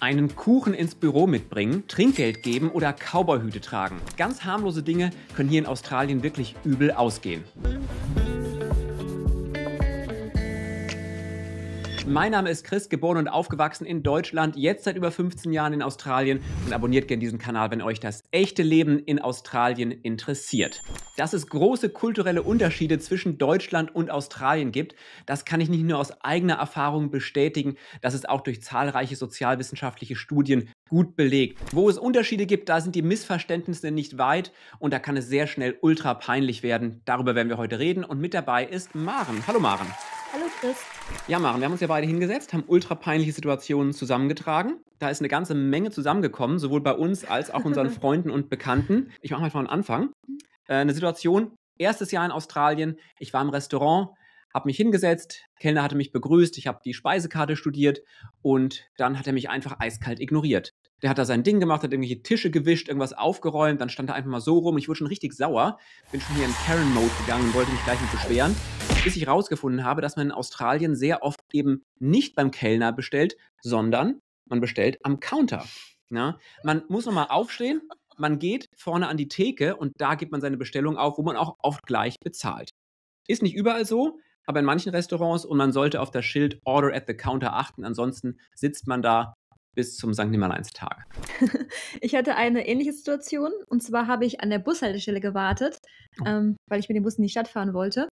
einen Kuchen ins Büro mitbringen, Trinkgeld geben oder Cowboyhüte tragen. Ganz harmlose Dinge können hier in Australien wirklich übel ausgehen. Mein Name ist Chris, geboren und aufgewachsen in Deutschland, jetzt seit über 15 Jahren in Australien und abonniert gerne diesen Kanal, wenn euch das echte Leben in Australien interessiert. Dass es große kulturelle Unterschiede zwischen Deutschland und Australien gibt, das kann ich nicht nur aus eigener Erfahrung bestätigen, das ist auch durch zahlreiche sozialwissenschaftliche Studien gut belegt. Wo es Unterschiede gibt, da sind die Missverständnisse nicht weit und da kann es sehr schnell ultra peinlich werden. Darüber werden wir heute reden und mit dabei ist Maren. Hallo Maren. Hallo Chris. Ja, Maren, wir haben uns ja beide hingesetzt, haben ultra peinliche Situationen zusammengetragen. Da ist eine ganze Menge zusammengekommen, sowohl bei uns als auch unseren Freunden und Bekannten. Ich mache mal von Anfang. Äh, eine Situation, erstes Jahr in Australien. Ich war im Restaurant, habe mich hingesetzt, Kellner hatte mich begrüßt, ich habe die Speisekarte studiert und dann hat er mich einfach eiskalt ignoriert. Der hat da sein Ding gemacht, hat irgendwelche Tische gewischt, irgendwas aufgeräumt, dann stand er einfach mal so rum. Ich wurde schon richtig sauer, bin schon hier in Karen-Mode gegangen und wollte mich gleich nicht beschweren bis ich herausgefunden habe, dass man in Australien sehr oft eben nicht beim Kellner bestellt, sondern man bestellt am Counter. Na? Man muss nochmal aufstehen, man geht vorne an die Theke und da gibt man seine Bestellung auf, wo man auch oft gleich bezahlt. Ist nicht überall so, aber in manchen Restaurants und man sollte auf das Schild Order at the Counter achten, ansonsten sitzt man da bis zum St. Nimmerleins-Tag. Ich hatte eine ähnliche Situation und zwar habe ich an der Bushaltestelle gewartet, oh. ähm, weil ich mit dem Bus in die Stadt fahren wollte.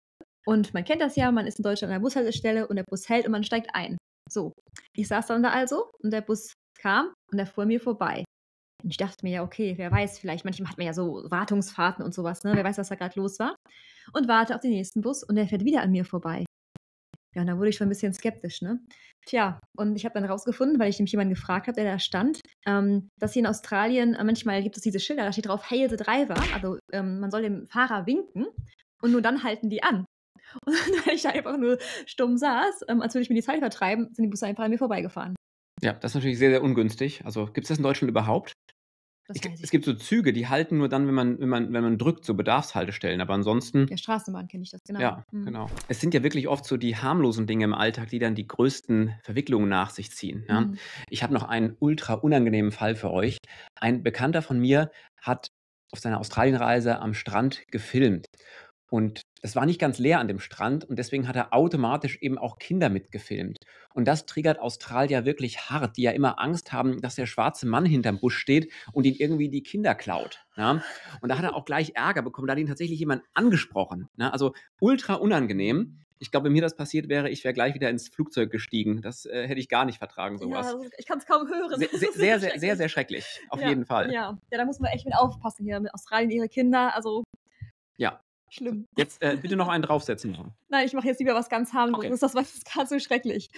Und man kennt das ja, man ist in Deutschland an der Bushaltestelle und der Bus hält und man steigt ein. So, ich saß dann da also und der Bus kam und er fuhr mir vorbei. Und ich dachte mir ja, okay, wer weiß, vielleicht, manchmal hat man ja so Wartungsfahrten und sowas, ne? Wer weiß, was da gerade los war. Und warte auf den nächsten Bus und der fährt wieder an mir vorbei. Ja, und da wurde ich schon ein bisschen skeptisch, ne? Tja, und ich habe dann rausgefunden, weil ich nämlich jemanden gefragt habe, der da stand, ähm, dass hier in Australien äh, manchmal gibt es diese Schilder, da steht drauf Hail the Driver, also ähm, man soll dem Fahrer winken und nur dann halten die an. Und weil ich da einfach nur stumm saß, ähm, als würde ich mir die Zeit vertreiben, sind die Busse einfach an mir vorbeigefahren. Ja, das ist natürlich sehr, sehr ungünstig. Also gibt es das in Deutschland überhaupt? Ich, ich. Es gibt so Züge, die halten nur dann, wenn man, wenn man, wenn man drückt, so Bedarfshaltestellen. Aber ansonsten. Der Straßenbahn kenne ich das, genau. Ja, mhm. genau. Es sind ja wirklich oft so die harmlosen Dinge im Alltag, die dann die größten Verwicklungen nach sich ziehen. Ja? Mhm. Ich habe noch einen ultra unangenehmen Fall für euch. Ein Bekannter von mir hat auf seiner Australienreise am Strand gefilmt. Und es war nicht ganz leer an dem Strand und deswegen hat er automatisch eben auch Kinder mitgefilmt. Und das triggert Australier wirklich hart, die ja immer Angst haben, dass der schwarze Mann hinterm Busch steht und ihn irgendwie die Kinder klaut. Ja? Und da hat er auch gleich Ärger bekommen, da hat ihn tatsächlich jemand angesprochen. Ja? Ne? Also ultra unangenehm. Ich glaube, wenn mir das passiert wäre, ich wäre gleich wieder ins Flugzeug gestiegen. Das äh, hätte ich gar nicht vertragen, sowas. Ja, ich kann es kaum hören. Sehr, sehr, sehr, sehr, sehr, sehr schrecklich. Auf ja, jeden Fall. Ja. ja, da muss man echt mit aufpassen hier. Mit Australien, ihre Kinder. Also ja, Schlimm. Jetzt äh, bitte noch einen draufsetzen. Nein, ich mache jetzt lieber was ganz harmloses. Okay. Das war jetzt gerade so schrecklich.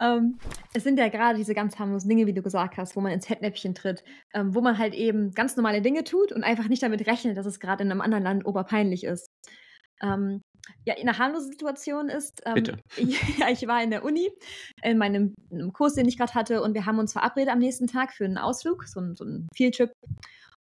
Ähm, es sind ja gerade diese ganz harmlosen Dinge, wie du gesagt hast, wo man ins Fettnäpfchen tritt, ähm, wo man halt eben ganz normale Dinge tut und einfach nicht damit rechnet, dass es gerade in einem anderen Land oberpeinlich ist. Ähm, ja, eine harmlose Situation ist, ähm, Bitte. ja, ich war in der Uni, in meinem, in Kurs, den ich gerade hatte, und wir haben uns verabredet am nächsten Tag für einen Ausflug, so, ein, so einen Fieldtrip.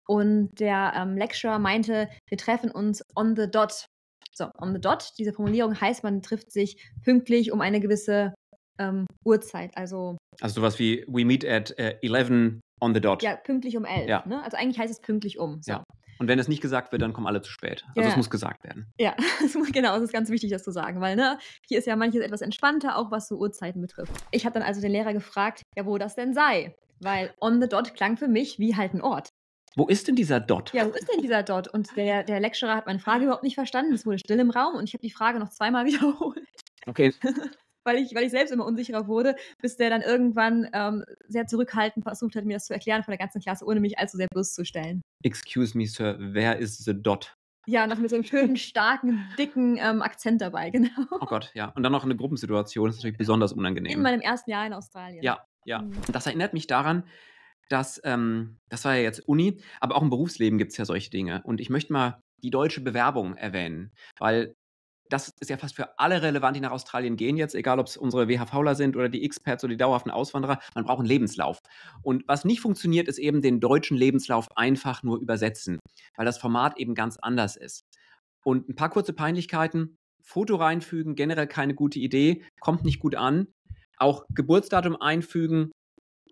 Und der ähm, Lecturer meinte, wir treffen uns on the dot. So, on the dot, diese Formulierung heißt, man trifft sich pünktlich um eine gewisse ähm, Uhrzeit. Also, also sowas wie, we meet at äh, 11 on the dot. Ja, pünktlich um 11. Ja. Ne? Also eigentlich heißt es pünktlich um. So. Ja. Und wenn es nicht gesagt wird, dann kommen alle zu spät. Also ja. es muss gesagt werden. Ja, genau, es ist ganz wichtig, das zu sagen, weil ne, hier ist ja manches etwas entspannter, auch was so Uhrzeiten betrifft. Ich habe dann also den Lehrer gefragt, ja, wo das denn sei. Weil on the dot klang für mich wie halt ein Ort. Wo ist denn dieser Dot? Ja, wo ist denn dieser Dot? Und der, der Lecturer hat meine Frage überhaupt nicht verstanden. Es wurde still im Raum und ich habe die Frage noch zweimal wiederholt. Okay. weil, ich, weil ich selbst immer unsicherer wurde, bis der dann irgendwann ähm, sehr zurückhaltend versucht hat, mir das zu erklären von der ganzen Klasse, ohne mich allzu sehr bloßzustellen. Excuse me, Sir, wer ist the Dot? Ja, noch mit so einem schönen, starken, dicken ähm, Akzent dabei, genau. Oh Gott, ja. Und dann noch eine Gruppensituation, das ist natürlich besonders unangenehm. In meinem ersten Jahr in Australien. Ja, ja. Mhm. Das erinnert mich daran, dass, ähm, das war ja jetzt Uni, aber auch im Berufsleben gibt es ja solche Dinge. Und ich möchte mal die deutsche Bewerbung erwähnen, weil das ist ja fast für alle relevant, die nach Australien gehen jetzt, egal ob es unsere WHVler sind oder die Experts oder die dauerhaften Auswanderer, man braucht einen Lebenslauf. Und was nicht funktioniert, ist eben den deutschen Lebenslauf einfach nur übersetzen, weil das Format eben ganz anders ist. Und ein paar kurze Peinlichkeiten. Foto reinfügen, generell keine gute Idee, kommt nicht gut an. Auch Geburtsdatum einfügen,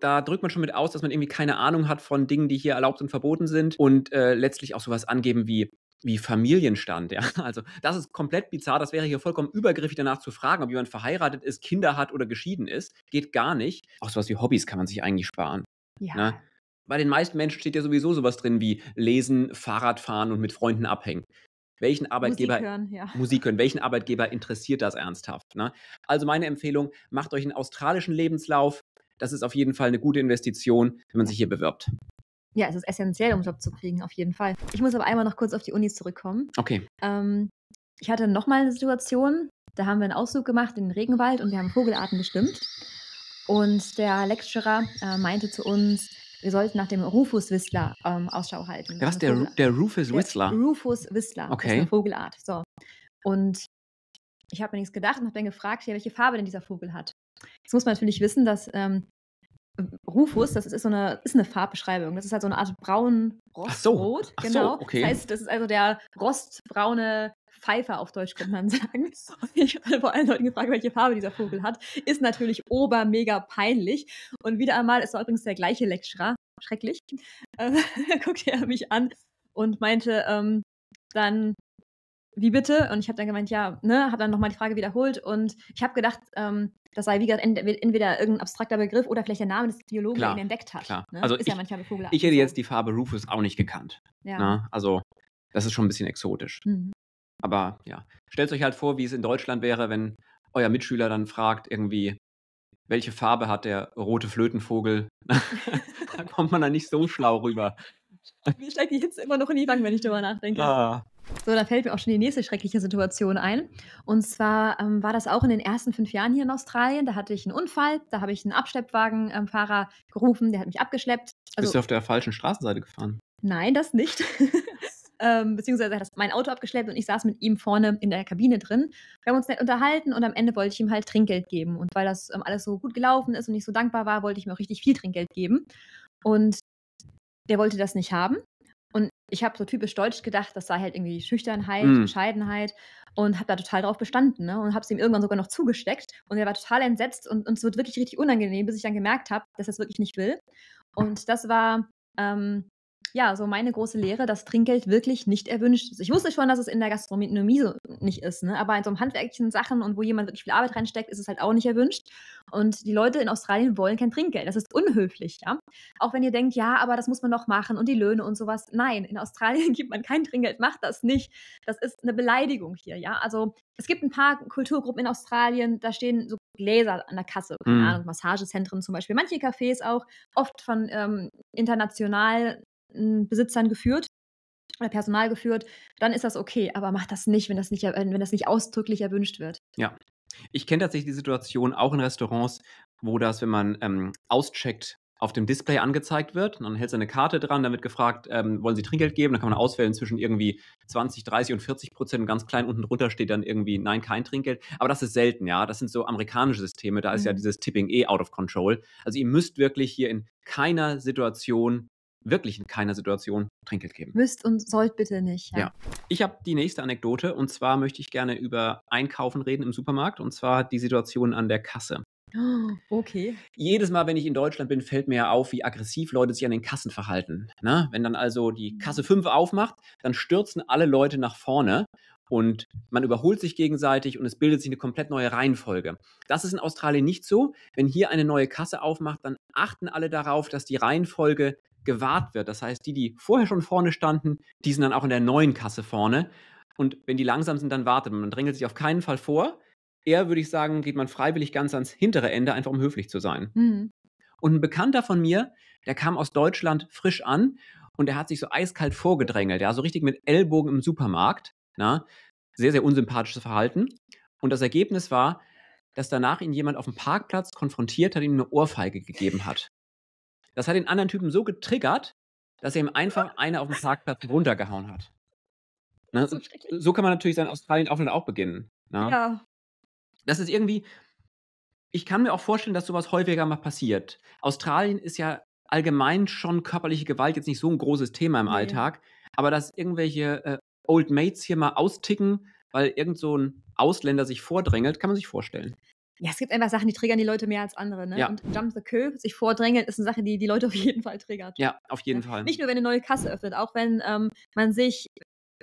da drückt man schon mit aus, dass man irgendwie keine Ahnung hat von Dingen, die hier erlaubt und verboten sind und äh, letztlich auch sowas angeben wie wie Familienstand, ja. Also das ist komplett bizarr. Das wäre hier vollkommen übergriffig, danach zu fragen, ob jemand verheiratet ist, Kinder hat oder geschieden ist. Geht gar nicht. Auch sowas wie Hobbys kann man sich eigentlich sparen. Ja. Ne? Bei den meisten Menschen steht ja sowieso sowas drin wie Lesen, Fahrradfahren und mit Freunden abhängen. Welchen Arbeitgeber Musik hören, ja. Musik hören, welchen Arbeitgeber interessiert das ernsthaft? Ne? Also meine Empfehlung: Macht euch einen australischen Lebenslauf, das ist auf jeden Fall eine gute Investition, wenn man sich hier bewirbt. Ja, es ist essentiell, um Job zu kriegen, auf jeden Fall. Ich muss aber einmal noch kurz auf die Uni zurückkommen. Okay. Ähm, ich hatte nochmal eine Situation, da haben wir einen Ausflug gemacht in den Regenwald und wir haben Vogelarten bestimmt. Und der Lecturer äh, meinte zu uns, wir sollten nach dem Rufus Whistler ähm, Ausschau halten. Was, der, der Rufus Whistler? Der Rufus Whistler, okay. das ist eine Vogelart. So. Und ich habe mir nichts gedacht und habe dann gefragt, ja, welche Farbe denn dieser Vogel hat. Jetzt muss man natürlich wissen, dass ähm, Rufus, das ist so eine, ist eine Farbbeschreibung. Das ist halt so eine Art braun Rostrot. Ach so, genau. So, okay. Das heißt, das ist also der rostbraune Pfeifer auf Deutsch, könnte man sagen. Ich habe vor allen Leuten gefragt, welche Farbe dieser Vogel hat. Ist natürlich ober mega peinlich. Und wieder einmal ist übrigens der gleiche Lecturer. Schrecklich. Äh, guckte er mich an und meinte ähm, dann, wie bitte? Und ich habe dann gemeint, ja, ne, habe dann nochmal die Frage wiederholt und ich habe gedacht, ähm, das sei, wie gesagt, entweder irgendein abstrakter Begriff oder vielleicht der Name des Biologen, klar, der ihn entdeckt hat. Klar. Ne? Also ist ich, ja manchmal bei Vogelarten. Ich hätte jetzt die Farbe Rufus auch nicht gekannt. Ja. Ne? Also, das ist schon ein bisschen exotisch. Mhm. Aber ja, stellt euch halt vor, wie es in Deutschland wäre, wenn euer Mitschüler dann fragt, irgendwie, welche Farbe hat der rote Flötenvogel? da kommt man dann nicht so schlau rüber. Mir steigt die Hitze immer noch in die Wangen, wenn ich darüber nachdenke. Ah. So, da fällt mir auch schon die nächste schreckliche Situation ein. Und zwar ähm, war das auch in den ersten fünf Jahren hier in Australien. Da hatte ich einen Unfall, da habe ich einen Abschleppwagenfahrer gerufen, der hat mich abgeschleppt. Also, Bist du auf der falschen Straßenseite gefahren? Nein, das nicht. ähm, beziehungsweise hat das mein Auto abgeschleppt und ich saß mit ihm vorne in der Kabine drin. Wir haben uns nett unterhalten und am Ende wollte ich ihm halt Trinkgeld geben. Und weil das ähm, alles so gut gelaufen ist und ich so dankbar war, wollte ich mir auch richtig viel Trinkgeld geben. Und der wollte das nicht haben. Und ich habe so typisch deutsch gedacht, das sei halt irgendwie Schüchternheit, mhm. Bescheidenheit und habe da total drauf bestanden ne? und habe es ihm irgendwann sogar noch zugesteckt und er war total entsetzt und, und es wird wirklich richtig unangenehm, bis ich dann gemerkt habe, dass er es wirklich nicht will. Und das war ähm, ja, so meine große Lehre, dass Trinkgeld wirklich nicht erwünscht ist. Ich wusste schon, dass es in der Gastronomie so nicht ist, ne? aber in so einem handwerklichen Sachen und wo jemand wirklich viel Arbeit reinsteckt, ist es halt auch nicht erwünscht. Und die Leute in Australien wollen kein Trinkgeld. Das ist unhöflich, ja. Auch wenn ihr denkt, ja, aber das muss man noch machen und die Löhne und sowas. Nein, in Australien gibt man kein Trinkgeld, macht das nicht. Das ist eine Beleidigung hier, ja. Also es gibt ein paar Kulturgruppen in Australien, da stehen so Gläser an der Kasse, keine mhm. Ahnung, Massagezentren zum Beispiel, manche Cafés auch, oft von ähm, international Besitzern geführt oder Personal geführt, dann ist das okay. Aber macht das nicht, wenn das nicht, äh, wenn das nicht ausdrücklich erwünscht wird. Ja. Ich kenne tatsächlich die Situation auch in Restaurants, wo das, wenn man ähm, auscheckt, auf dem Display angezeigt wird. Und dann hält du eine Karte dran, dann wird gefragt, ähm, wollen Sie Trinkgeld geben? Dann kann man auswählen zwischen irgendwie 20, 30 und 40 Prozent. Ganz klein unten drunter steht dann irgendwie, nein, kein Trinkgeld. Aber das ist selten, ja. Das sind so amerikanische Systeme. Da ist mhm. ja dieses Tipping eh out of control. Also ihr müsst wirklich hier in keiner Situation wirklich in keiner Situation Trinkgeld geben. Müsst und sollt bitte nicht. Ja. ja. Ich habe die nächste Anekdote und zwar möchte ich gerne über Einkaufen reden im Supermarkt und zwar die Situation an der Kasse. Oh, okay. Jedes Mal, wenn ich in Deutschland bin, fällt mir ja auf, wie aggressiv Leute sich an den Kassen verhalten. Na, ne? wenn dann also die mhm. Kasse 5 aufmacht, dann stürzen alle Leute nach vorne und man überholt sich gegenseitig und es bildet sich eine komplett neue Reihenfolge. Das ist in Australien nicht so. Wenn hier eine neue Kasse aufmacht, dann achten alle darauf, dass die Reihenfolge gewahrt wird. Das heißt, die, die vorher schon vorne standen, die sind dann auch in der neuen Kasse vorne. Und wenn die langsam sind, dann wartet man. Man drängelt sich auf keinen Fall vor. Eher würde ich sagen, geht man freiwillig ganz ans hintere Ende, einfach um höflich zu sein. Mhm. Und ein Bekannter von mir, der kam aus Deutschland frisch an und der hat sich so eiskalt vorgedrängelt, ja, so richtig mit Ellbogen im Supermarkt. Na? Sehr, sehr unsympathisches Verhalten. Und das Ergebnis war, dass danach ihn jemand auf dem Parkplatz konfrontiert hat, ihm eine Ohrfeige gegeben hat. Das hat den anderen Typen so getriggert, dass er ihm einfach eine auf dem Parkplatz runtergehauen hat. Ne? So, so, kann man natürlich sein Australien-Aufenthalt auch beginnen. Ne? Ja. Das ist irgendwie, ich kann mir auch vorstellen, dass sowas häufiger mal passiert. Australien ist ja allgemein schon körperliche Gewalt jetzt nicht so ein großes Thema im nee. Alltag, aber dass irgendwelche äh, Old Mates hier mal austicken, weil irgend so ein Ausländer sich vordrängelt, kann man sich vorstellen ja, es gibt einfach Sachen, die triggern die Leute mehr als andere. Ne? Ja. Und Jump the Curve, sich vordrängeln, ist eine Sache, die die Leute auf jeden Fall triggert. Ja, auf jeden ja. Fall. Nicht nur, wenn eine neue Kasse öffnet, auch wenn ähm, man sich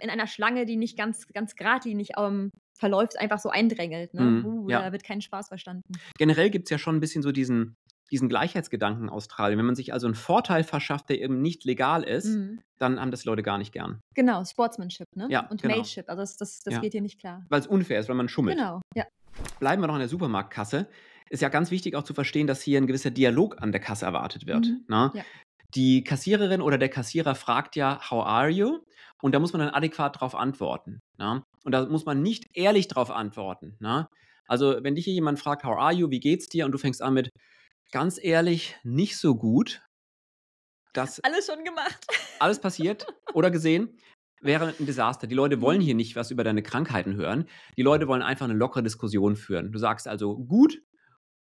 in einer Schlange, die nicht ganz, ganz geradlinig ähm, verläuft, einfach so eindrängelt. Ne? Mhm, uh, ja. Da wird kein Spaß verstanden. Generell gibt es ja schon ein bisschen so diesen, diesen Gleichheitsgedanken in Australien. Wenn man sich also einen Vorteil verschafft, der eben nicht legal ist, mhm. dann haben das Leute gar nicht gern. Genau, Sportsmanship ne? ja, und genau. Mateship. Also das, das, das ja. geht hier nicht klar. Weil es unfair ist, weil man schummelt. Genau, ja. Bleiben wir noch in der Supermarktkasse. Ist ja ganz wichtig auch zu verstehen, dass hier ein gewisser Dialog an der Kasse erwartet wird. Mhm. Ne? Ja. Die Kassiererin oder der Kassierer fragt ja, how are you? Und da muss man dann adäquat darauf antworten. Ne? Und da muss man nicht ehrlich darauf antworten. Ne? Also, wenn dich hier jemand fragt, how are you, wie geht's dir? Und du fängst an mit, ganz ehrlich, nicht so gut. Das alles schon gemacht. Alles passiert oder gesehen wäre ein Desaster. Die Leute wollen hier nicht was über deine Krankheiten hören. Die Leute wollen einfach eine lockere Diskussion führen. Du sagst also gut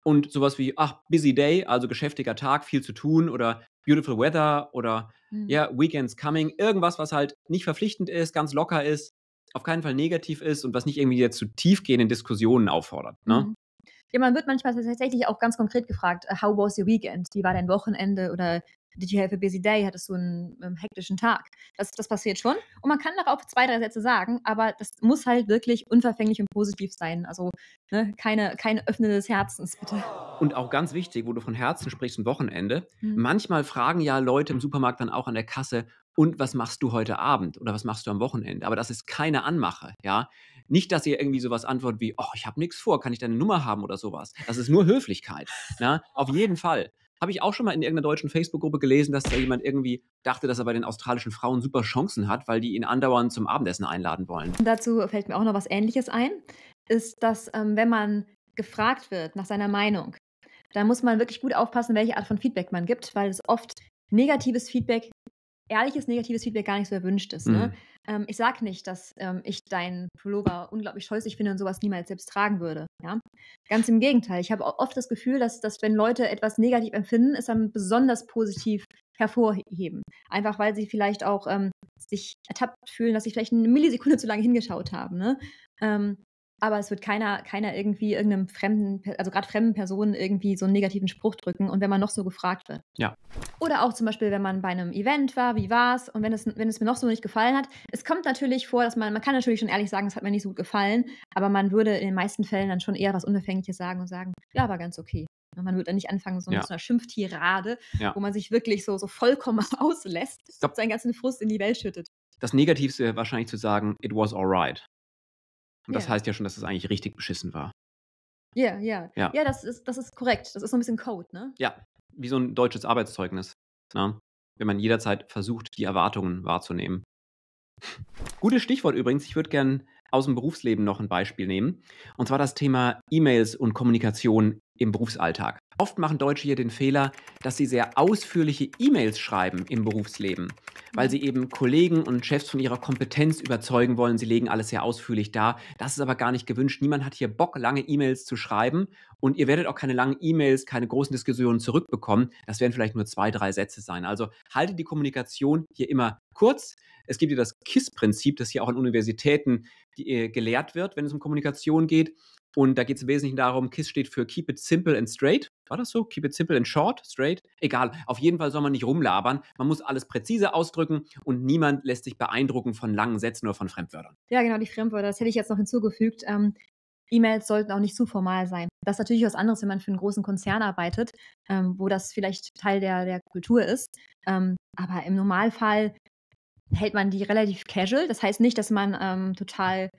und sowas wie, ach, busy day, also geschäftiger Tag, viel zu tun oder beautiful weather oder mhm. ja, weekends coming. Irgendwas, was halt nicht verpflichtend ist, ganz locker ist, auf keinen Fall negativ ist und was nicht irgendwie jetzt zu tiefgehenden Diskussionen auffordert. Ne? Mhm. Ja, man wird manchmal tatsächlich auch ganz konkret gefragt, äh, how was your weekend? Wie war dein Wochenende? Oder Did you have a Busy Day, hattest du einen, einen ähm, hektischen Tag. Das, das passiert schon. Und man kann darauf zwei, drei Sätze sagen, aber das muss halt wirklich unverfänglich und positiv sein. Also ne, keine, keine Öffnung des Herzens, bitte. Und auch ganz wichtig, wo du von Herzen sprichst am Wochenende. Mhm. Manchmal fragen ja Leute im Supermarkt dann auch an der Kasse, und was machst du heute Abend oder was machst du am Wochenende? Aber das ist keine Anmache, ja. Nicht, dass ihr irgendwie sowas antwortet wie, oh, ich habe nichts vor, kann ich deine Nummer haben oder sowas. Das ist nur Höflichkeit, na? auf jeden Fall habe ich auch schon mal in irgendeiner deutschen Facebook-Gruppe gelesen, dass da jemand irgendwie dachte, dass er bei den australischen Frauen super Chancen hat, weil die ihn andauernd zum Abendessen einladen wollen. dazu fällt mir auch noch was Ähnliches ein, ist, dass ähm, wenn man gefragt wird nach seiner Meinung, dann muss man wirklich gut aufpassen, welche Art von Feedback man gibt, weil es oft negatives Feedback ehrliches negatives Feedback gar nicht so erwünscht ist. Ne? Mhm. Ne? Ähm, ich sage nicht, dass ähm, ich deinen Pullover unglaublich scheußlich finde und sowas niemals selbst tragen würde. Ja? Ganz im Gegenteil. Ich habe oft das Gefühl, dass, dass wenn Leute etwas negativ empfinden, es dann besonders positiv hervorheben. Einfach weil sie vielleicht auch ähm, sich ertappt fühlen, dass sie vielleicht eine Millisekunde zu lange hingeschaut haben. Ne? Ähm, aber es wird keiner, keiner irgendwie irgendeinem fremden, also gerade fremden Personen irgendwie so einen negativen Spruch drücken und wenn man noch so gefragt wird. Ja. Oder auch zum Beispiel, wenn man bei einem Event war, wie war's und wenn es, wenn es mir noch so nicht gefallen hat. Es kommt natürlich vor, dass man, man kann natürlich schon ehrlich sagen, es hat mir nicht so gut gefallen, aber man würde in den meisten Fällen dann schon eher was Unbefängliches sagen und sagen, ja, war ganz okay. man wird dann nicht anfangen, so ja. so einer Schimpftirade, ja. wo man sich wirklich so, so vollkommen auslässt, glaub, seinen ganzen Frust in die Welt schüttet. Das Negativste wahrscheinlich zu sagen, it was alright. Und das yeah. heißt ja schon, dass es eigentlich richtig beschissen war. Ja, ja. Ja, ja das, ist, das ist korrekt. Das ist so ein bisschen Code, ne? Ja, wie so ein deutsches Arbeitszeugnis. Ne? Wenn man jederzeit versucht, die Erwartungen wahrzunehmen. Gutes Stichwort übrigens. Ich würde gerne aus dem Berufsleben noch ein Beispiel nehmen. Und zwar das Thema E-Mails und Kommunikation im Berufsalltag. Oft machen Deutsche hier den Fehler, dass sie sehr ausführliche E-Mails schreiben im Berufsleben, weil sie eben Kollegen und Chefs von ihrer Kompetenz überzeugen wollen. Sie legen alles sehr ausführlich dar. Das ist aber gar nicht gewünscht. Niemand hat hier Bock, lange E-Mails zu schreiben. Und ihr werdet auch keine langen E-Mails, keine großen Diskussionen zurückbekommen. Das werden vielleicht nur zwei, drei Sätze sein. Also haltet die Kommunikation hier immer kurz. Es gibt ja das KISS-Prinzip, das hier auch an Universitäten äh, gelehrt wird, wenn es um Kommunikation geht. Und da geht es im Wesentlichen darum, KISS steht für Keep It Simple and Straight. War das so? Keep it simple and short, straight? Egal, auf jeden Fall soll man nicht rumlabern. Man muss alles präzise ausdrücken und niemand lässt sich beeindrucken von langen Sätzen oder von Fremdwörtern. Ja, genau, die Fremdwörter, das hätte ich jetzt noch hinzugefügt. Ähm, E-Mails sollten auch nicht zu formal sein. Das ist natürlich was anderes, wenn man für einen großen Konzern arbeitet, ähm, wo das vielleicht Teil der, der Kultur ist. Ähm, aber im Normalfall hält man die relativ casual. Das heißt nicht, dass man ähm, total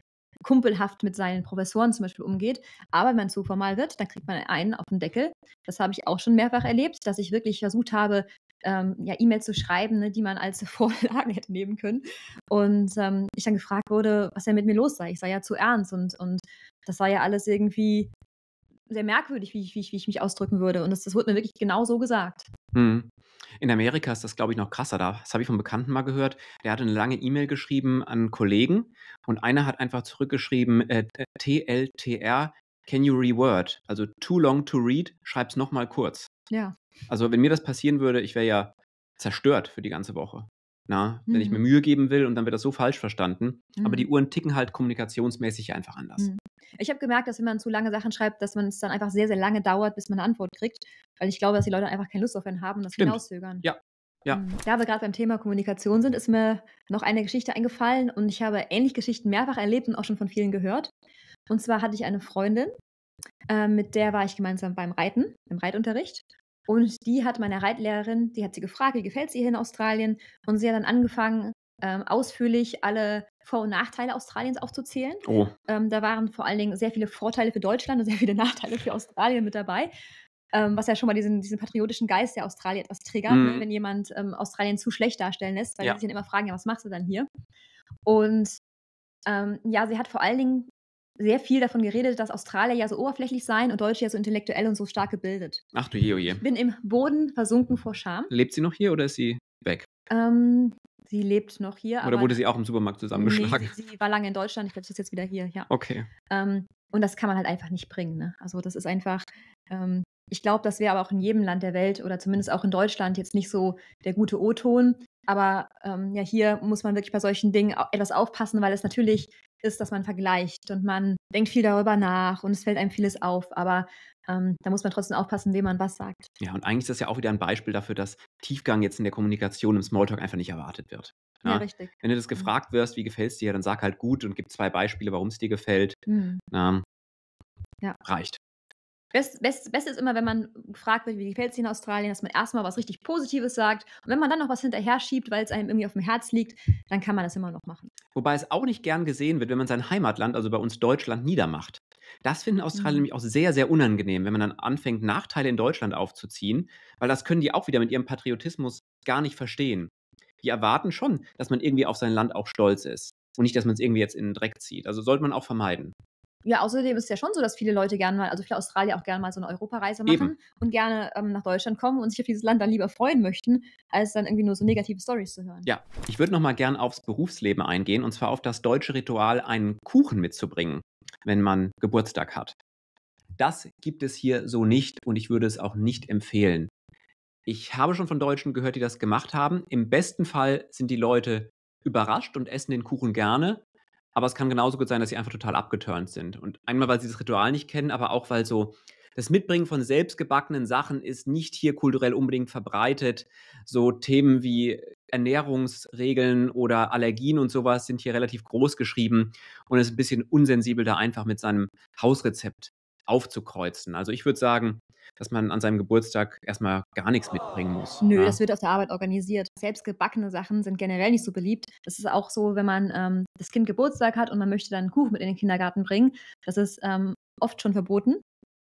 kumpelhaft mit seinen Professoren zum Beispiel umgeht. Aber wenn man zu formal wird, dann kriegt man einen auf den Deckel. Das habe ich auch schon mehrfach erlebt, dass ich wirklich versucht habe, ähm, ja, E-Mails zu schreiben, ne, die man als Vorlagen hätte nehmen können. Und ähm, ich dann gefragt wurde, was denn mit mir los sei. Ich sei ja zu ernst und, und das sei ja alles irgendwie sehr merkwürdig, wie ich, wie ich, wie ich mich ausdrücken würde. Und das, das wurde mir wirklich genau so gesagt. Hm. In Amerika ist das, glaube ich, noch krasser. Da. Das habe ich von Bekannten mal gehört. Der hatte eine lange E-Mail geschrieben an Kollegen und einer hat einfach zurückgeschrieben, äh, TLTR, äh, can you reword? Also too long to read, schreib's nochmal kurz. Ja. Also wenn mir das passieren würde, ich wäre ja zerstört für die ganze Woche. Na, wenn ich mir mhm. Mühe geben will und dann wird das so falsch verstanden. Mhm. Aber die mhm. Uhren ticken halt kommunikationsmäßig einfach anders. Mhm. Ich habe gemerkt, dass wenn man zu lange Sachen schreibt, dass man es dann einfach sehr, sehr lange dauert, bis man eine Antwort kriegt. Weil ich glaube, dass die Leute einfach keine Lust auf einen haben und das hinauszögern. Ja. Ja. Mhm. Da wir gerade beim Thema Kommunikation sind, ist mir noch eine Geschichte eingefallen und ich habe ähnliche Geschichten mehrfach erlebt und auch schon von vielen gehört. Und zwar hatte ich eine Freundin, äh, mit der war ich gemeinsam beim Reiten, im Reitunterricht. Und die hat meine Reitlehrerin, die hat sie gefragt, wie gefällt es ihr hier in Australien? Und sie hat dann angefangen, ähm, ausführlich alle Vor- und Nachteile Australiens aufzuzählen. Oh. Ähm, da waren vor allen Dingen sehr viele Vorteile für Deutschland und sehr viele Nachteile für Australien mit dabei. Ähm, was ja schon mal diesen, diesen patriotischen Geist der Australier etwas triggert, mm. wenn jemand ähm, Australien zu schlecht darstellen lässt, weil ja. die sich dann immer fragen, ja, was machst du dann hier? Und ähm, ja, sie hat vor allen Dingen sehr viel davon geredet, dass Australier ja so oberflächlich seien und Deutsche ja so intellektuell und so stark gebildet. Ach du je, oh je. Ich bin im Boden versunken vor Scham. Lebt sie noch hier oder ist sie weg? Ähm, sie lebt noch hier. Oder wurde sie auch im Supermarkt zusammengeschlagen? Nee, sie, sie, war lange in Deutschland, ich glaube, sie ist jetzt wieder hier, ja. Okay. Ähm, und das kann man halt einfach nicht bringen. Ne? Also das ist einfach, ähm, ich glaube, das wäre aber auch in jedem Land der Welt oder zumindest auch in Deutschland jetzt nicht so der gute O-Ton. Aber ähm, ja, hier muss man wirklich bei solchen Dingen etwas aufpassen, weil es natürlich ist, dass man vergleicht und man denkt viel darüber nach und es fällt einem vieles auf, aber ähm, da muss man trotzdem aufpassen, wem man was sagt. Ja, und eigentlich ist das ja auch wieder ein Beispiel dafür, dass Tiefgang jetzt in der Kommunikation im Smalltalk einfach nicht erwartet wird. Ja, ja richtig. Wenn du das gefragt wirst, wie gefällt es dir, dann sag halt gut und gib zwei Beispiele, warum es dir gefällt. Mhm. Ähm, ja. Reicht. Best, best, best ist immer, wenn man gefragt wird, wie gefällt es in Australien, dass man erstmal was richtig Positives sagt. Und wenn man dann noch was hinterher schiebt, weil es einem irgendwie auf dem Herz liegt, dann kann man das immer noch machen. Wobei es auch nicht gern gesehen wird, wenn man sein Heimatland, also bei uns Deutschland, niedermacht. Das finden Australier mhm. nämlich auch sehr, sehr unangenehm, wenn man dann anfängt, Nachteile in Deutschland aufzuziehen, weil das können die auch wieder mit ihrem Patriotismus gar nicht verstehen. Die erwarten schon, dass man irgendwie auf sein Land auch stolz ist und nicht, dass man es irgendwie jetzt in den Dreck zieht. Also sollte man auch vermeiden. Ja, außerdem ist es ja schon so, dass viele Leute gerne mal, also viele Australier auch gerne mal so eine Europareise machen Eben. und gerne ähm, nach Deutschland kommen und sich auf dieses Land dann lieber freuen möchten, als dann irgendwie nur so negative Stories zu hören. Ja, ich würde nochmal gerne aufs Berufsleben eingehen und zwar auf das deutsche Ritual, einen Kuchen mitzubringen, wenn man Geburtstag hat. Das gibt es hier so nicht und ich würde es auch nicht empfehlen. Ich habe schon von Deutschen gehört, die das gemacht haben. Im besten Fall sind die Leute überrascht und essen den Kuchen gerne. Aber es kann genauso gut sein, dass sie einfach total abgeturnt sind. Und einmal, weil sie das Ritual nicht kennen, aber auch, weil so das Mitbringen von selbstgebackenen Sachen ist nicht hier kulturell unbedingt verbreitet. So Themen wie Ernährungsregeln oder Allergien und sowas sind hier relativ groß geschrieben und ist ein bisschen unsensibel, da einfach mit seinem Hausrezept aufzukreuzen. Also ich würde sagen, dass man an seinem Geburtstag erstmal gar nichts mitbringen muss. Nö, ja. Ne? das wird auf der Arbeit organisiert. Selbst gebackene Sachen sind generell nicht so beliebt. Das ist auch so, wenn man ähm, das Kind Geburtstag hat und man möchte dann einen Kuchen mit in den Kindergarten bringen. Das ist ähm, oft schon verboten.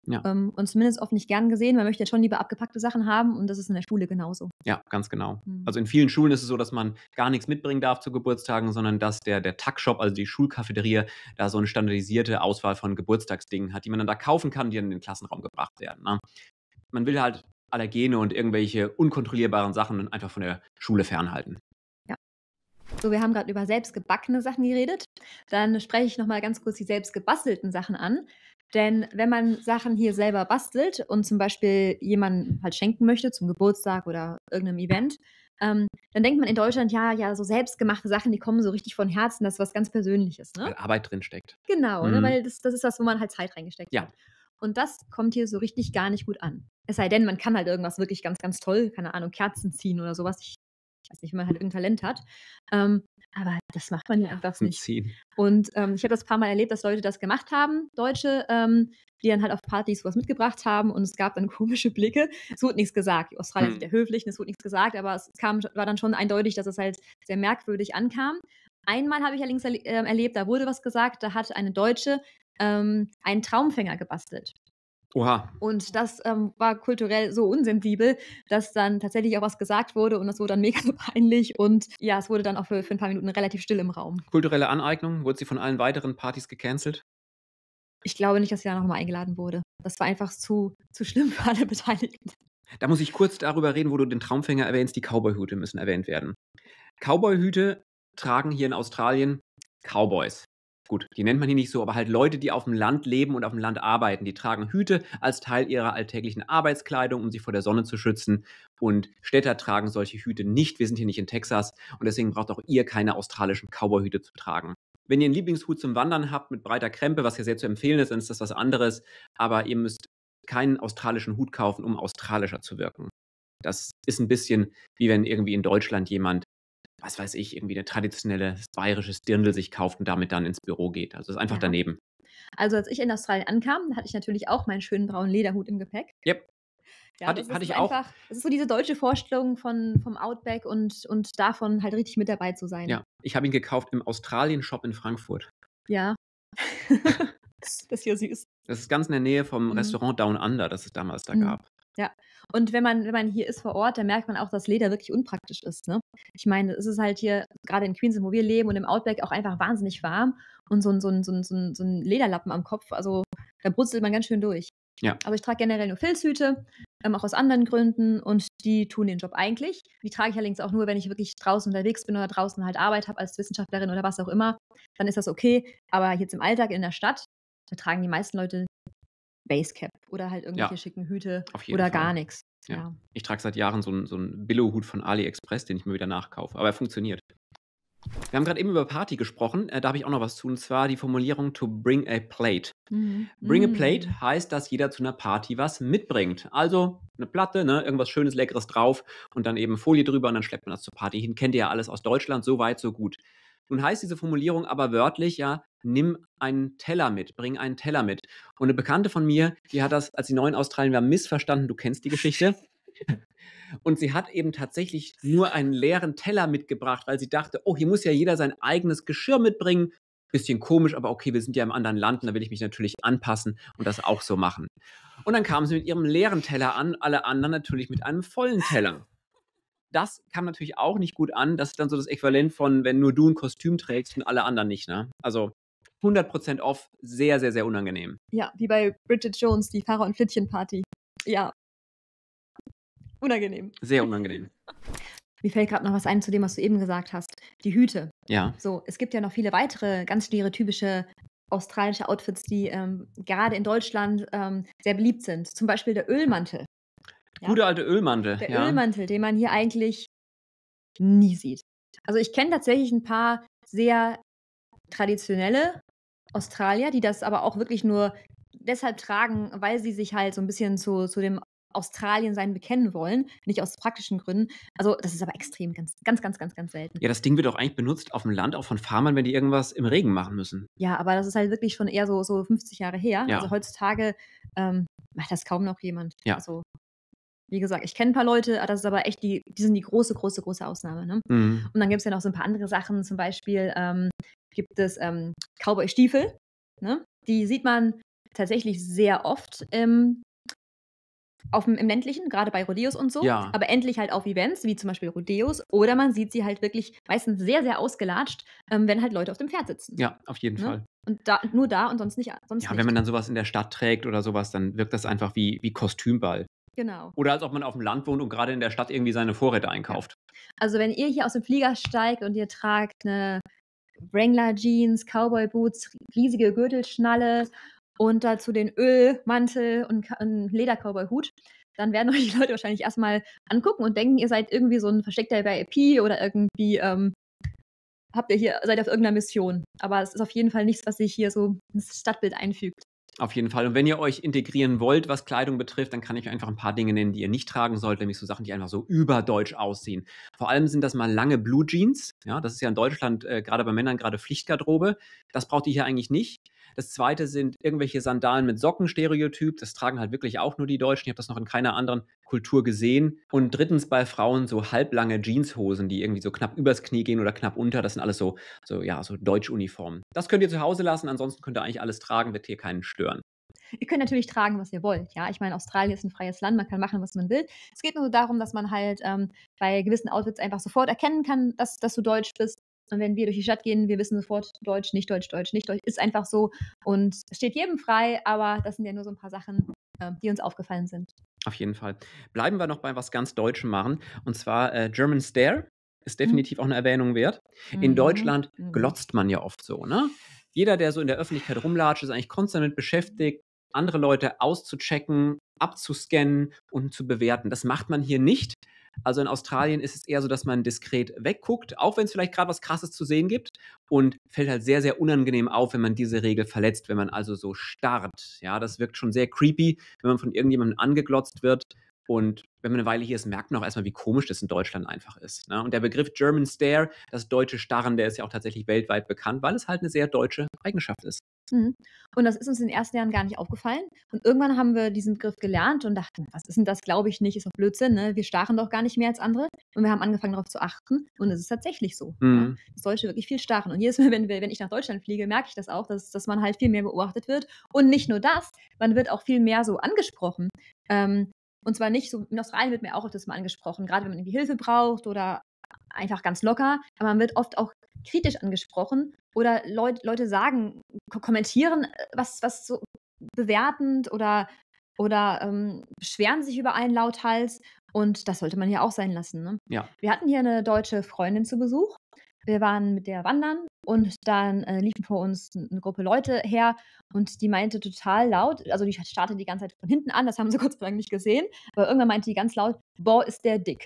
Ja. Ähm, und zumindest oft nicht gern gesehen. Man möchte ja schon lieber abgepackte Sachen haben und das ist in der Schule genauso. Ja, ganz genau. Mhm. Also in vielen Schulen ist es so, dass man gar nichts mitbringen darf zu Geburtstagen, sondern dass der, der tuck also die Schulcafeteria, da so eine standardisierte Auswahl von Geburtstagsdingen hat, die man dann da kaufen kann, die dann in den Klassenraum gebracht werden. Ne? Man will halt Allergene und irgendwelche unkontrollierbaren Sachen einfach von der Schule fernhalten. So, wir haben gerade über selbstgebackene Sachen geredet. Dann spreche ich nochmal ganz kurz die selbstgebastelten Sachen an. Denn wenn man Sachen hier selber bastelt und zum Beispiel jemanden halt schenken möchte zum Geburtstag oder irgendeinem Event, ähm, dann denkt man in Deutschland, ja, ja, so selbstgemachte Sachen, die kommen so richtig von Herzen, das ist was ganz Persönliches. Ne? Weil Arbeit drin steckt. Genau, ne? mhm. ne? weil das, das ist was, wo man halt Zeit reingesteckt ja. hat. Und das kommt hier so richtig gar nicht gut an. Es sei denn, man kann halt irgendwas wirklich ganz, ganz toll, keine Ahnung, Kerzen ziehen oder sowas. Ich weiß nicht, wenn man halt irgendein Talent hat. Ähm, aber das macht man ja einfach nicht. Ziehen. Und ähm, ich habe das ein paar Mal erlebt, dass Leute das gemacht haben, Deutsche, ähm, die dann halt auf Partys was mitgebracht haben und es gab dann komische Blicke. Es wurde nichts gesagt. Die Australier hm. sind ja höflich es wurde nichts gesagt, aber es kam, war dann schon eindeutig, dass es halt sehr merkwürdig ankam. Einmal habe ich allerdings ähm, erlebt, da wurde was gesagt, da hat eine Deutsche ähm, einen Traumfänger gebastelt. Oha. Und das ähm, war kulturell so unsensibel, dass dann tatsächlich auch was gesagt wurde und das wurde dann mega peinlich und ja, es wurde dann auch für, für ein paar Minuten relativ still im Raum. Kulturelle Aneignung, wurde sie von allen weiteren Partys gecancelt? Ich glaube nicht, dass sie da nochmal eingeladen wurde. Das war einfach zu, zu schlimm für alle Beteiligten. Da muss ich kurz darüber reden, wo du den Traumfänger erwähnst. Die Cowboyhüte müssen erwähnt werden. Cowboyhüte tragen hier in Australien Cowboys gut, die nennt man hier nicht so, aber halt Leute, die auf dem Land leben und auf dem Land arbeiten. Die tragen Hüte als Teil ihrer alltäglichen Arbeitskleidung, um sich vor der Sonne zu schützen. Und Städter tragen solche Hüte nicht. Wir sind hier nicht in Texas und deswegen braucht auch ihr keine australischen Cowboyhüte zu tragen. Wenn ihr einen Lieblingshut zum Wandern habt mit breiter Krempe, was ja sehr zu empfehlen ist, dann ist das was anderes. Aber ihr müsst keinen australischen Hut kaufen, um australischer zu wirken. Das ist ein bisschen wie wenn irgendwie in Deutschland jemand was weiß ich, irgendwie eine traditionelle bayerisches Dirndl sich kauft und damit dann ins Büro geht. Also das ist einfach ja. daneben. Also als ich in Australien ankam, hatte ich natürlich auch meinen schönen braunen Lederhut im Gepäck. Yep. Ja, hatte, hatte ich einfach, auch. Es ist so diese deutsche Vorstellung von, vom Outback und, und davon halt richtig mit dabei zu sein. Ja, ich habe ihn gekauft im Australien-Shop in Frankfurt. Ja. das ist ja süß. Das ist ganz in der Nähe vom mhm. Restaurant Down Under, das es damals da mhm. gab. Ja, und wenn man, wenn man hier ist vor Ort, dann merkt man auch, dass Leder wirklich unpraktisch ist. Ne? Ich meine, es ist halt hier, gerade in Queens, wo wir leben und im Outback, auch einfach wahnsinnig warm. Und so ein, so ein, so ein, so ein, so ein Lederlappen am Kopf, also da brutzelt man ganz schön durch. Ja. Aber ich trage generell nur Filzhüte, ähm, auch aus anderen Gründen und die tun den Job eigentlich. Die trage ich allerdings auch nur, wenn ich wirklich draußen unterwegs bin oder draußen halt Arbeit habe als Wissenschaftlerin oder was auch immer, dann ist das okay. Aber jetzt im Alltag in der Stadt, da tragen die meisten Leute Basecap oder halt irgendwelche ja, schicken Hüte oder Fall. gar nichts. Ja. ja. Ich trage seit Jahren so einen, so einen Billo-Hut von AliExpress, den ich mir wieder nachkaufe. Aber er funktioniert. Wir haben gerade eben über Party gesprochen, äh, da habe ich auch noch was zu, und zwar die Formulierung to bring a plate. Mhm. Bring mhm. a mm. plate heißt, dass jeder zu einer Party was mitbringt. Also eine Platte, ne, irgendwas Schönes, Leckeres drauf und dann eben Folie drüber und dann schleppt man das zur Party hin. Kennt ihr ja alles aus Deutschland, so weit, so gut. Nun heißt diese Formulierung aber wörtlich ja, nimm einen Teller mit, bring einen Teller mit. Und eine Bekannte von mir, die hat das, als sie neu in Australien war, missverstanden, du kennst die Geschichte. Und sie hat eben tatsächlich nur einen leeren Teller mitgebracht, weil sie dachte, oh, hier muss ja jeder sein eigenes Geschirr mitbringen. Bisschen komisch, aber okay, wir sind ja im anderen Land und da will ich mich natürlich anpassen und das auch so machen. Und dann kam sie mit ihrem leeren Teller an, alle anderen natürlich mit einem vollen Teller das kam natürlich auch nicht gut an. Das ist dann so das Äquivalent von, wenn nur du ein Kostüm trägst und alle anderen nicht. Ne? Also 100% off, sehr, sehr, sehr unangenehm. Ja, wie bei Bridget Jones, die Fahrer- und Flittchen-Party. Ja. Unangenehm. Sehr unangenehm. Mir fällt gerade noch was ein zu dem, was du eben gesagt hast. Die Hüte. Ja. So, es gibt ja noch viele weitere ganz stereotypische australische Outfits, die ähm, gerade in Deutschland ähm, sehr beliebt sind. Zum Beispiel der Ölmantel. Ja. Gute alte Ölmantel. Der ja. Ölmantel, den man hier eigentlich nie sieht. Also ich kenne tatsächlich ein paar sehr traditionelle Australier, die das aber auch wirklich nur deshalb tragen, weil sie sich halt so ein bisschen zu, zu dem Australien sein bekennen wollen, nicht aus praktischen Gründen. Also das ist aber extrem, ganz, ganz, ganz, ganz, ganz selten. Ja, das Ding wird auch eigentlich benutzt auf dem Land, auch von Farmern, wenn die irgendwas im Regen machen müssen. Ja, aber das ist halt wirklich schon eher so, so 50 Jahre her. Ja. Also heutzutage ähm, macht das kaum noch jemand. Ja. Also wie gesagt, ich kenne ein paar Leute, ah, das ist aber echt die, die sind die große, große, große Ausnahme. Ne? Mhm. Und dann gibt es ja noch so ein paar andere Sachen, zum Beispiel ähm, gibt es ähm, Cowboy-Stiefel, ne? die sieht man tatsächlich sehr oft ähm, auf dem, im ländlichen, gerade bei Rodeos und so, ja. aber endlich halt auf Events, wie zum Beispiel Rodeos, oder man sieht sie halt wirklich meistens sehr, sehr ausgelatscht, ähm, wenn halt Leute auf dem Pferd sitzen. Ja, auf jeden ne? Fall. Und da, nur da und sonst nicht. Sonst ja, nicht. wenn man dann sowas in der Stadt trägt oder sowas, dann wirkt das einfach wie, wie Kostümball. Genau. Oder als ob man auf dem Land wohnt und gerade in der Stadt irgendwie seine Vorräte einkauft. Also wenn ihr hier aus dem Flieger steigt und ihr tragt eine Wrangler Jeans, Cowboy Boots, riesige Gürtelschnalle und dazu den Ölmantel und einen Leder-Cowboy-Hut, dann werden euch die Leute wahrscheinlich erstmal angucken und denken, ihr seid irgendwie so ein versteckter VIP oder irgendwie ähm, habt ihr hier, seid auf irgendeiner Mission. Aber es ist auf jeden Fall nichts, was sich hier so ins Stadtbild einfügt. Auf jeden Fall. Und wenn ihr euch integrieren wollt, was Kleidung betrifft, dann kann ich einfach ein paar Dinge nennen, die ihr nicht tragen sollt, nämlich so Sachen, die einfach so überdeutsch aussehen. Vor allem sind das mal lange Blue Jeans. Ja, das ist ja in Deutschland, äh, gerade bei Männern, gerade Pflichtgarderobe. Das braucht ihr hier eigentlich nicht. Das zweite sind irgendwelche Sandalen mit Sockenstereotyp. Das tragen halt wirklich auch nur die Deutschen. Ich habe das noch in keiner anderen Kultur gesehen. Und drittens bei Frauen so halblange Jeanshosen, die irgendwie so knapp übers Knie gehen oder knapp unter. Das sind alles so, so ja, so Deutschuniformen. Das könnt ihr zu Hause lassen. Ansonsten könnt ihr eigentlich alles tragen, wird hier keinen stören. Ihr könnt natürlich tragen, was ihr wollt. Ja, ich meine, Australien ist ein freies Land, man kann machen, was man will. Es geht nur darum, dass man halt ähm, bei gewissen Outfits einfach sofort erkennen kann, dass, dass du deutsch bist und wenn wir durch die Stadt gehen, wir wissen sofort Deutsch, nicht Deutsch, Deutsch, nicht Deutsch. Ist einfach so und steht jedem frei, aber das sind ja nur so ein paar Sachen, ähm, die uns aufgefallen sind. Auf jeden Fall. Bleiben wir noch bei was ganz Deutschem machen und zwar äh, German Stare ist mhm. definitiv mhm. auch eine Erwähnung wert. In mhm. Deutschland mhm. glotzt man ja oft so, ne? Jeder, der so in der Öffentlichkeit rumlatscht, ist eigentlich konstant damit beschäftigt, andere Leute auszuchecken, abzuscannen und zu bewerten. Das macht man hier nicht. Also in Australien ist es eher so, dass man diskret wegguckt, auch wenn es vielleicht gerade was Krasses zu sehen gibt und fällt halt sehr, sehr unangenehm auf, wenn man diese Regel verletzt, wenn man also so starrt. Ja, das wirkt schon sehr creepy, wenn man von irgendjemandem angeglotzt wird und wenn man eine Weile hier ist, merkt man auch erstmal, wie komisch das in Deutschland einfach ist. Ne? Und der Begriff German Stare, das deutsche Starren, der ist ja auch tatsächlich weltweit bekannt, weil es halt eine sehr deutsche Eigenschaft ist. Mhm. Und das ist uns in den ersten Jahren gar nicht aufgefallen. Und irgendwann haben wir diesen Begriff gelernt und dachten, was ist denn das, glaube ich nicht, ist doch Blödsinn, ne? wir starren doch gar nicht mehr als andere. Und wir haben angefangen darauf zu achten und es ist tatsächlich so. Ne? Mhm. Ja? Das Deutsche wirklich viel starren. Und jedes Mal, wenn, wenn ich nach Deutschland fliege, merke ich das auch, dass, dass man halt viel mehr beobachtet wird. Und nicht nur das, man wird auch viel mehr so angesprochen. Ähm, und zwar nicht so, in Australien wird mir auch öfters mal angesprochen, gerade wenn man irgendwie Hilfe braucht oder einfach ganz locker. Aber man wird oft auch kritisch angesprochen oder Leut, Leute sagen, kommentieren äh, was, was so bewertend oder, oder ähm, beschweren sich über einen lauthals. Und das sollte man hier auch sein lassen. Ne? Ja. Wir hatten hier eine deutsche Freundin zu Besuch wir waren mit der wandern und dann äh, liefen vor uns eine Gruppe Leute her und die meinte total laut, also die startete die ganze Zeit von hinten an, das haben sie Gott sei Dank nicht gesehen, aber irgendwann meinte die ganz laut, boah, ist der dick.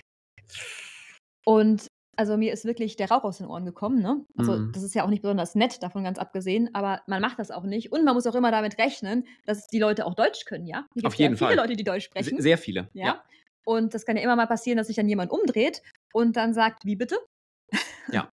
Und also mir ist wirklich der Rauch aus den Ohren gekommen, ne? Also mhm. das ist ja auch nicht besonders nett, davon ganz abgesehen, aber man macht das auch nicht. Und man muss auch immer damit rechnen, dass die Leute auch Deutsch können, ja? Auf jeden ja Fall. Viele Leute, die Deutsch sprechen. Sehr viele. Ja? ja. Und das kann ja immer mal passieren, dass sich dann jemand umdreht und dann sagt, wie bitte? Ja.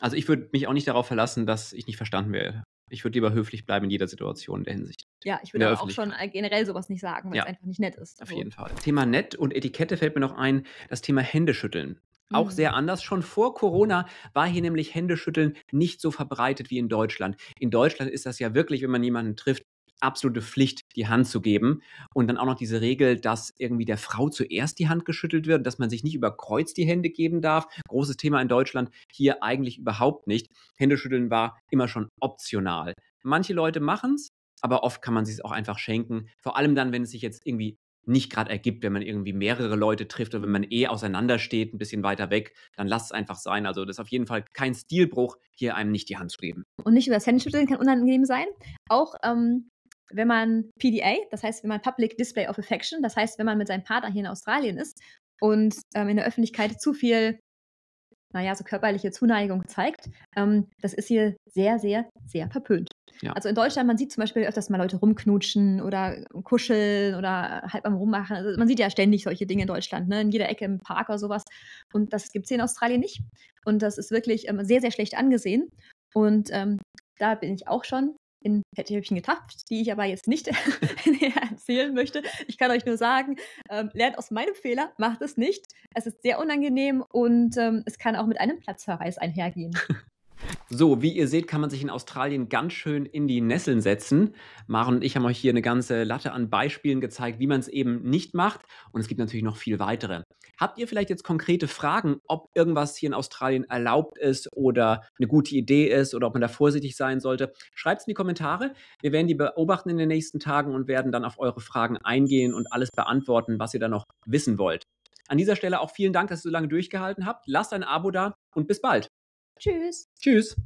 Also ich würde mich auch nicht darauf verlassen, dass ich nicht verstanden werde. Ich würde lieber höflich bleiben in jeder Situation in der Hinsicht. Ja, ich würde auch schon äh, generell sowas nicht sagen, weil ja. es einfach nicht nett ist. Auf so. jeden Fall. Thema nett und Etikette fällt mir noch ein, das Thema Händeschütteln. Auch mhm. sehr anders. Schon vor Corona war hier nämlich Händeschütteln nicht so verbreitet wie in Deutschland. In Deutschland ist das ja wirklich, wenn man jemanden trifft, absolute Pflicht, die Hand zu geben. Und dann auch noch diese Regel, dass irgendwie der Frau zuerst die Hand geschüttelt wird, dass man sich nicht über Kreuz die Hände geben darf. Großes Thema in Deutschland, hier eigentlich überhaupt nicht. Händeschütteln war immer schon optional. Manche Leute machen es, aber oft kann man es sich auch einfach schenken. Vor allem dann, wenn es sich jetzt irgendwie nicht gerade ergibt, wenn man irgendwie mehrere Leute trifft oder wenn man eh auseinandersteht, ein bisschen weiter weg, dann lasst es einfach sein. Also das ist auf jeden Fall kein Stilbruch, hier einem nicht die Hand zu geben. Und nicht über das Händeschütteln kann unangenehm sein. Auch ähm, wenn man PDA, das heißt, wenn man Public Display of Affection, das heißt, wenn man mit seinem Partner hier in Australien ist und ähm, in der Öffentlichkeit zu viel, naja, so körperliche Zuneigung zeigt, ähm, das ist hier sehr, sehr, sehr verpönt. Ja. Also in Deutschland, man sieht zum Beispiel öfters mal Leute rumknutschen oder kuscheln oder halb am Rummachen. Also man sieht ja ständig solche Dinge in Deutschland, ne? in jeder Ecke im Park oder sowas. Und das gibt es hier in Australien nicht. Und das ist wirklich ähm, sehr, sehr schlecht angesehen. Und ähm, da bin ich auch schon in Fettnäpfchen getapft, die ich aber jetzt nicht erzählen möchte. Ich kann euch nur sagen, ähm, lernt aus meinem Fehler, macht es nicht. Es ist sehr unangenehm und ähm, es kann auch mit einem Platzverweis einhergehen. So, wie ihr seht, kann man sich in Australien ganz schön in die Nesseln setzen. Maren und ich haben euch hier eine ganze Latte an Beispielen gezeigt, wie man es eben nicht macht. Und es gibt natürlich noch viel weitere. Habt ihr vielleicht jetzt konkrete Fragen, ob irgendwas hier in Australien erlaubt ist oder eine gute Idee ist oder ob man da vorsichtig sein sollte? Schreibt es in die Kommentare. Wir werden die beobachten in den nächsten Tagen und werden dann auf eure Fragen eingehen und alles beantworten, was ihr da noch wissen wollt. An dieser Stelle auch vielen Dank, dass ihr so lange durchgehalten habt. Lasst ein Abo da und bis bald. Tschüss. Tschüss.